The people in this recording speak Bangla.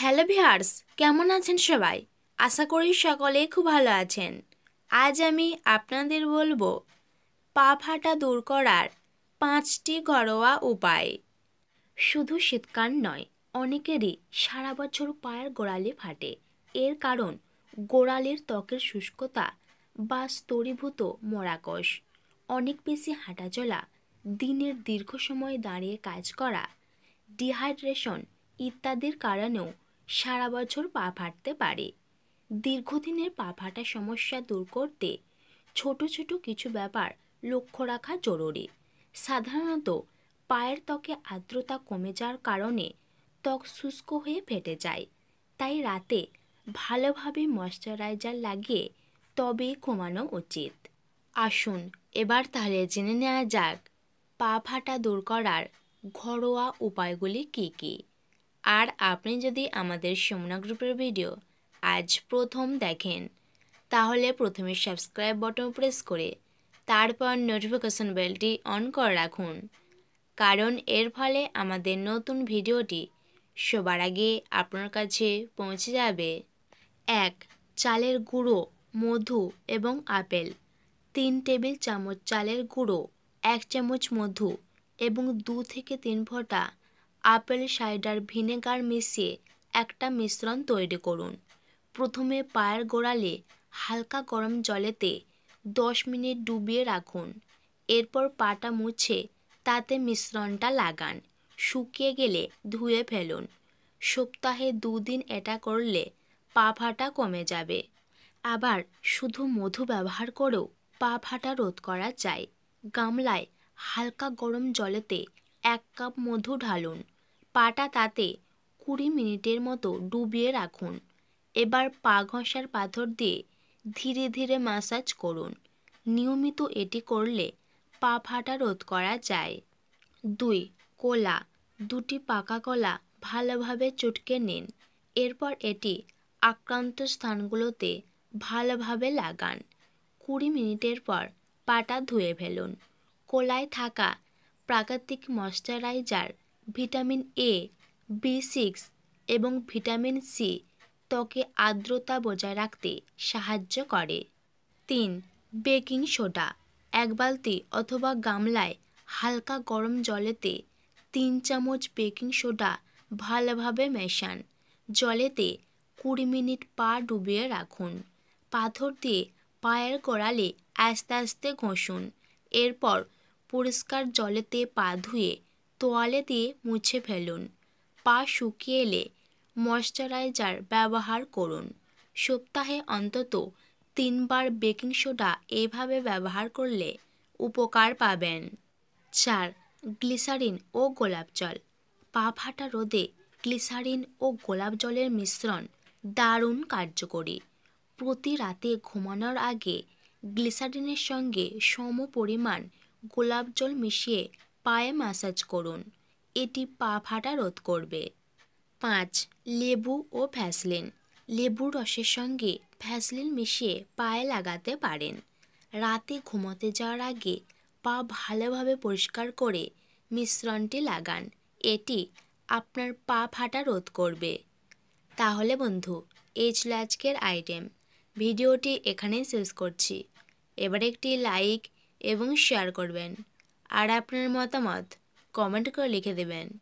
হ্যালো ভিহার্স কেমন আছেন সবাই আশা করি সকলে খুব ভালো আছেন আজ আমি আপনাদের বলবো পা ফাটা দূর করার পাঁচটি ঘরোয়া উপায় শুধু শীতকাল নয় অনেকেরই সারা বছর পায়ের গোড়ালে ফাটে এর কারণ গোড়ালের ত্বকের শুষ্কতা বা স্তরীভূত মরাকশ অনেক বেশি হাঁটাচলা দিনের দীর্ঘ সময় দাঁড়িয়ে কাজ করা ডিহাইড্রেশন ইত্যাদির কারণেও সারা বছর পা ফাটতে পারে দীর্ঘদিনের পা ফাটা সমস্যা দূর করতে ছোট ছোট কিছু ব্যাপার লক্ষ্য রাখা জরুরি সাধারণত পায়ের ত্বকে আর্দ্রতা কমে যাওয়ার কারণে ত্বক শুষ্ক হয়ে ফেটে যায় তাই রাতে ভালোভাবে ময়শ্চারাইজার লাগিয়ে তবেই ঘুমানো উচিত আসুন এবার তাহলে জেনে নেওয়া যাক পা ফাটা দূর করার ঘরোয়া উপায়গুলি কী কী আর আপনি যদি আমাদের সমনা গ্রুপের ভিডিও আজ প্রথম দেখেন তাহলে প্রথমে সাবস্ক্রাইব বটন প্রেস করে তারপর নোটিফিকেশন বেলটি অন করে রাখুন কারণ এর ফলে আমাদের নতুন ভিডিওটি সবার আগে আপনার কাছে পৌঁছে যাবে এক চালের গুঁড়ো মধু এবং আপেল তিন টেবিল চামচ চালের গুঁড়ো এক চামচ মধু এবং দু থেকে তিন ফোঁটা আপেল সাইডার ভিনেগার মিশিয়ে একটা মিশ্রণ তৈরি করুন প্রথমে পায়ের গোড়ালে হালকা গরম জলেতে 10 মিনিট ডুবিয়ে রাখুন এরপর পাটা মুছে তাতে মিশ্রণটা লাগান শুকিয়ে গেলে ধুয়ে ফেলুন সপ্তাহে দুদিন এটা করলে পা ফাটা কমে যাবে আবার শুধু মধু ব্যবহার করেও পা ফাটা রোধ করা যায় গামলায় হালকা গরম জলেতে এক কাপ মধু ঢালুন পাটা তাতে কুড়ি মিনিটের মতো ডুবিয়ে রাখুন এবার পা ঘষার পাথর দিয়ে ধীরে ধীরে ম্যাসাজ করুন নিয়মিত এটি করলে পা ফাটা রোধ করা যায় দুই কলা দুটি পাকা কলা ভালোভাবে চটকে নিন এরপর এটি আক্রান্ত স্থানগুলোতে ভালোভাবে লাগান কুড়ি মিনিটের পর পাটা ধুয়ে ফেলুন কলায় থাকা প্রাকৃতিক moisturiser vitamin A B six এবং ভিটামিন সি ত্বকে আর্দ্রতা বজায় রাখতে সাহায্য করে তিন বেকিং সোডা এক বালতি অথবা গামলায় হালকা গরম জলেতে তিন চামচ বেকিং সোডা ভালোভাবে মেশান জলেতে কুড়ি মিনিট পা ডুবিয়ে রাখুন পাথর দিয়ে পায়ের গোড়ালে আস্তে আস্তে ঘষুন এরপর পরিষ্কার জলেতে পা ধুয়ে তোয়ালে দিয়ে মুছে ফেলুন পা শুকিয়ে এলে ময়শ্চারাইজার ব্যবহার করুন সপ্তাহে অন্তত তিনবার বেকিং সোডা এভাবে ব্যবহার করলে উপকার পাবেন চার গ্লিসারিন ও গোলাপ জল পা ফাটা রোদে গ্লিসারিন ও গোলাপ জলের মিশ্রণ দারুণ কার্যকরী প্রতি রাতে ঘুমানোর আগে গ্লিসারিনের সঙ্গে সম পরিমাণ গোলাপ জল মিশিয়ে পায়ে ম্যাসাজ করুন এটি পা ফাটা রোধ করবে পাঁচ লেবু ও ভ্যাসলিন লেবুর রসের সঙ্গে ভ্যাসলিন মিশিয়ে পায়ে লাগাতে পারেন রাতে ঘুমোতে যাওয়ার আগে পা ভালোভাবে পরিষ্কার করে মিশ্রণটি লাগান এটি আপনার পা ফাটা রোধ করবে তাহলে বন্ধু এই ছিল আজকের আইটেম ভিডিওটি এখানেই শেষ করছি এবার একটি লাইক এবং শেয়ার করবেন আর আপনার মতামত কমেন্ট করে লিখে দেবেন